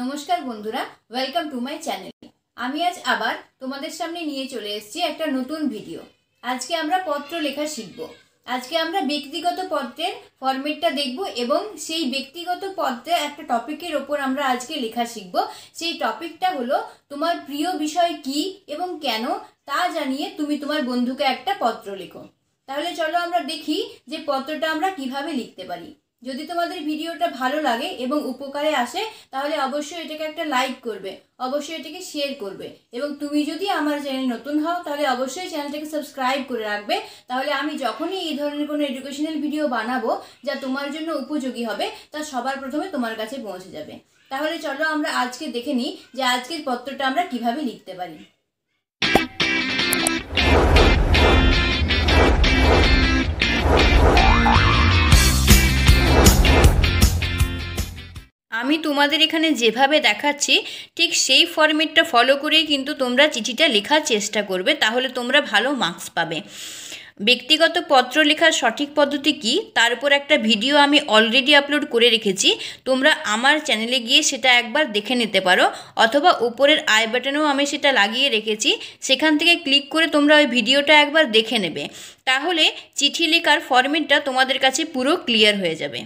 নমস্কার বন্ধুরা welcome to my channel আমি আজ আবার তোমাদের সামনে নিয়ে চলে এসেছি একটা নতুন ভিডিও আজকে আমরা পত্র লেখা শিখব আজকে আমরা ব্যক্তিগত পত্রের ফরম্যাটটা দেখব এবং সেই ব্যক্তিগত পত্রে একটা টপিকের ওপর আমরা আজকে লেখা শিখব সেই টপিকটা হলো তোমার প্রিয় বিষয় কি এবং কেন তা জানিয়ে তুমি তোমার বন্ধুকে একটা পত্র লেখো তাহলে চলো আমরা দেখি যে পত্রটা আমরা কিভাবে লিখতে পারি যদি তোমাদের ভিডিওটা ভালো লাগে এবং উপকারে আসে তাহলে অবশ্যই এটাকে একটা লাইক করবে অবশ্যই এটাকে শেয়ার করবে এবং তুমি যদি আমার চ্যানেল নতুন হও তাহলে অবশ্যই চ্যানেলটাকে সাবস্ক্রাইব করে রাখবে তাহলে আমি যখনই এই ধরনের কোনো এডুকেশনাল ভিডিও বানাবো যা তোমার জন্য উপযোগী হবে তা সবার প্রথমে তোমার কাছে পৌঁছে যাবে তাহলে চলো আমরা আজকে দেখে নিই যে আজকের পত্রটা আমরা কিভাবে লিখতে পারি আমি তোমাদের এখানে যেভাবে দেখাচ্ছি ঠিক সেই ফর্মেটটা ফলো করেই কিন্তু তোমরা চিঠিটা লেখার চেষ্টা করবে তাহলে তোমরা ভালো মার্কস পাবে ব্যক্তিগত পত্র লেখার সঠিক পদ্ধতি কি তার উপর একটা ভিডিও আমি অলরেডি আপলোড করে রেখেছি তোমরা আমার চ্যানেলে গিয়ে সেটা একবার দেখে নিতে পারো অথবা উপরের আই বাটনেও আমি সেটা লাগিয়ে রেখেছি সেখান থেকে ক্লিক করে তোমরা ওই ভিডিওটা একবার দেখে নেবে তাহলে চিঠি লেখার ফর্মেটটা তোমাদের কাছে পুরো ক্লিয়ার হয়ে যাবে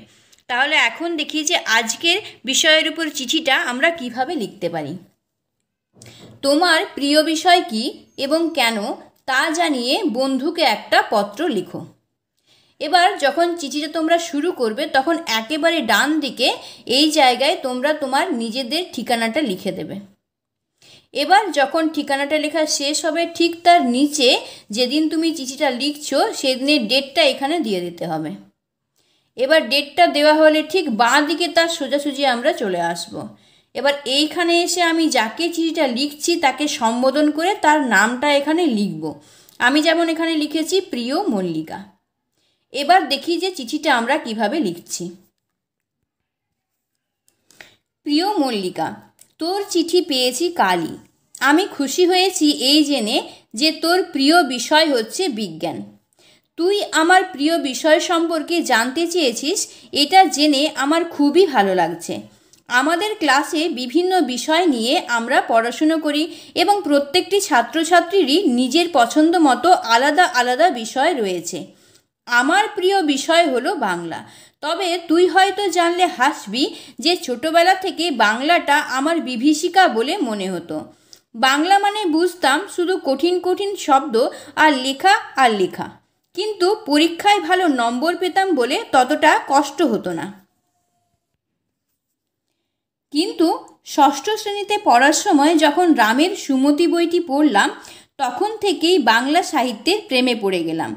তাহলে এখন দেখি যে আজকের বিষয়ের উপর চিঠিটা আমরা কিভাবে লিখতে পারি তোমার প্রিয় বিষয় কি এবং কেন তা জানিয়ে বন্ধুকে একটা পত্র লিখো এবার যখন চিঠিটা তোমরা শুরু করবে তখন একেবারে ডান দিকে এই জায়গায় তোমরা তোমার নিজেদের ঠিকানাটা লিখে দেবে এবার যখন ঠিকানাটা লেখা শেষ হবে ঠিক তার নিচে যেদিন তুমি চিঠিটা লিখছো সেদিনের ডেটটা এখানে দিয়ে দিতে হবে এবার ডেটটা দেওয়া হলে ঠিক বাঁ দিকে তার সোজাসুজি আমরা চলে আসব। এবার এইখানে এসে আমি যাকে চিঠিটা লিখছি তাকে সম্বোধন করে তার নামটা এখানে লিখব আমি যেমন এখানে লিখেছি প্রিয় মল্লিকা এবার দেখি যে চিঠিটা আমরা কিভাবে লিখছি প্রিয় মল্লিকা তোর চিঠি পেয়েছি কালই আমি খুশি হয়েছি এই জেনে যে তোর প্রিয় বিষয় হচ্ছে বিজ্ঞান তুই আমার প্রিয় বিষয় সম্পর্কে জানতে চেয়েছিস এটা জেনে আমার খুবই ভালো লাগছে আমাদের ক্লাসে বিভিন্ন বিষয় নিয়ে আমরা পড়াশুনো করি এবং প্রত্যেকটি ছাত্রছাত্রীরই নিজের পছন্দ মতো আলাদা আলাদা বিষয় রয়েছে আমার প্রিয় বিষয় হলো বাংলা তবে তুই হয়তো জানলে হাসবি যে ছোটবেলা থেকে বাংলাটা আমার বিভীষিকা বলে মনে হতো বাংলা মানে বুঝতাম শুধু কঠিন কঠিন শব্দ আর লেখা আর লেখা কিন্তু পরীক্ষায় ভালো নম্বর পেতাম বলে ততটা কষ্ট হতো না কিন্তু ষষ্ঠ শ্রেণীতে পড়ার সময় যখন রামের সুমতি বইটি পড়লাম তখন থেকেই বাংলা সাহিত্যের প্রেমে পড়ে গেলাম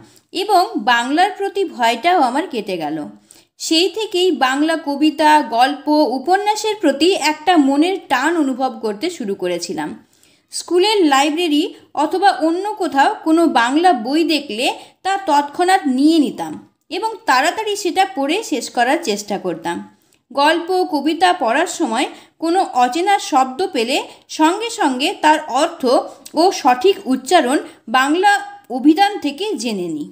এবং বাংলার প্রতি ভয়টাও আমার কেটে গেল সেই থেকেই বাংলা কবিতা গল্প উপন্যাসের প্রতি একটা মনের টান অনুভব করতে শুরু করেছিলাম স্কুলের লাইব্রেরি অথবা অন্য কোথাও কোনো বাংলা বই দেখলে তা তৎক্ষণাৎ নিয়ে নিতাম এবং তাড়াতাড়ি সেটা পড়ে শেষ করার চেষ্টা করতাম গল্প কবিতা পড়ার সময় কোনো অচেনা শব্দ পেলে সঙ্গে সঙ্গে তার অর্থ ও সঠিক উচ্চারণ বাংলা অভিধান থেকে জেনে নিই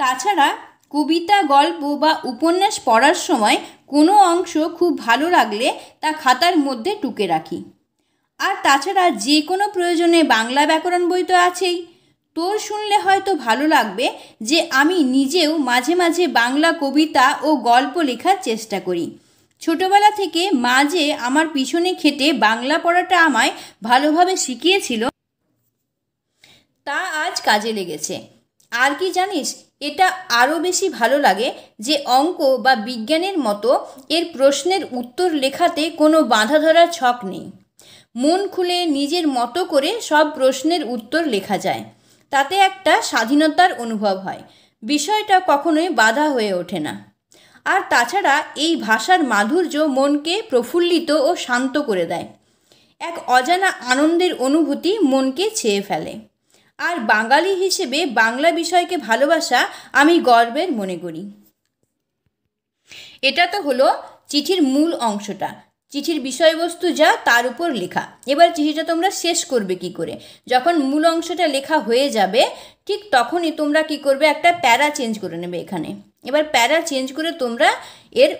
তাছাড়া কবিতা গল্প বা উপন্যাস পড়ার সময় কোনো অংশ খুব ভালো লাগলে তা খাতার মধ্যে টুকে রাখি আর তাছাড়া যে কোনো প্রয়োজনে বাংলা ব্যাকরণ বই তো আছেই তোর শুনলে হয়তো ভালো লাগবে যে আমি নিজেও মাঝে মাঝে বাংলা কবিতা ও গল্প লেখার চেষ্টা করি ছোটবেলা থেকে মা যে আমার পিছনে খেটে বাংলা পড়াটা আমায় ভালোভাবে শিখিয়েছিল তা আজ কাজে লেগেছে আর কি জানিস এটা আরও বেশি ভালো লাগে যে অঙ্ক বা বিজ্ঞানের মতো এর প্রশ্নের উত্তর লেখাতে কোনো বাঁধা ধরা ছক নেই মন খুলে নিজের মতো করে সব প্রশ্নের উত্তর লেখা যায় তাতে একটা স্বাধীনতার অনুভব হয় বিষয়টা কখনোই বাধা হয়ে ওঠে না আর তাছাড়া এই ভাষার মাধুর্য মনকে প্রফুল্লিত ও শান্ত করে দেয় এক অজানা আনন্দের অনুভূতি মনকে ছেয়ে ফেলে আর বাঙালি হিসেবে বাংলা বিষয়কে ভালোবাসা আমি গর্বের মনে করি এটা তো হলো চিঠির মূল অংশটা চিঠির বিষয়বস্তু যা তার উপর লেখা এবার চিঠিটা তোমরা শেষ করবে কি করে যখন মূল অংশটা লেখা হয়ে যাবে ঠিক তখনই তোমরা কি করবে একটা প্যারা চেঞ্জ করে নেবে এখানে এবার প্যারা চেঞ্জ করে তোমরা এর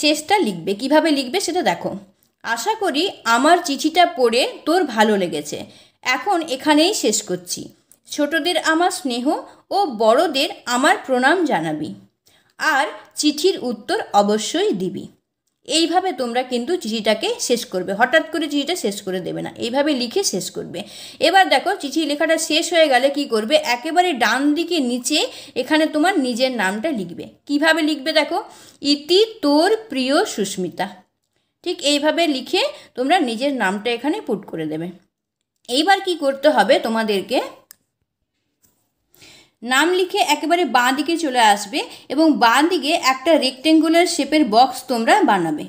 শেষটা লিখবে কিভাবে লিখবে সেটা দেখো আশা করি আমার চিঠিটা পড়ে তোর ভালো লেগেছে এখন এখানেই শেষ করছি ছোটদের আমার স্নেহ ও বড়দের আমার প্রণাম জানাবি আর চিঠির উত্তর অবশ্যই দিবি এইভাবে তোমরা কিন্তু চিঠিটাকে শেষ করবে হঠাৎ করে চিঠিটা শেষ করে দেবে না এইভাবে লিখে শেষ করবে এবার দেখো চিঠি লেখাটা শেষ হয়ে গেলে কি করবে একেবারে ডান দিকে নিচে এখানে তোমার নিজের নামটা লিখবে কিভাবে লিখবে দেখো ইতি তোর প্রিয় সুস্মিতা ঠিক এইভাবে লিখে তোমরা নিজের নামটা এখানে পুট করে দেবে এইবার কি করতে হবে তোমাদেরকে নাম লিখে একেবারে বাঁ দিকে চলে আসবে এবং বাঁ দিকে একটা রেক্টেঙ্গুলার শেপের বক্স তোমরা বানাবে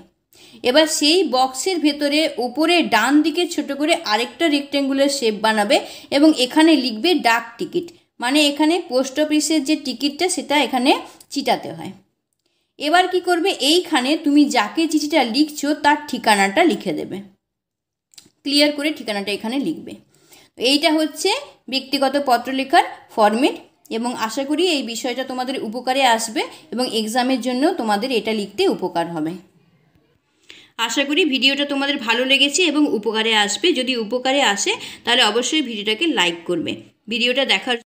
এবার সেই বক্সের ভেতরে উপরে ডান দিকে ছোট করে আরেকটা রেক্টেঙ্গুলার শেপ বানাবে এবং এখানে লিখবে ডাক টিকিট মানে এখানে পোস্ট অফিসের যে টিকিটটা সেটা এখানে চিটাতে হয় এবার কি করবে এইখানে তুমি যাকে চিঠিটা লিখছো তার ঠিকানাটা লিখে দেবে ক্লিয়ার করে ঠিকানাটা এখানে লিখবে এইটা হচ্ছে ব্যক্তিগত পত্র লেখার ফরম্যাট এবং আশা করি এই বিষয়টা তোমাদের উপকারে আসবে এবং এক্সামের জন্য তোমাদের এটা লিখতে উপকার হবে আশা করি ভিডিওটা তোমাদের ভালো লেগেছে এবং উপকারে আসবে যদি উপকারে আসে তাহলে অবশ্যই ভিডিওটাকে লাইক করবে ভিডিওটা দেখার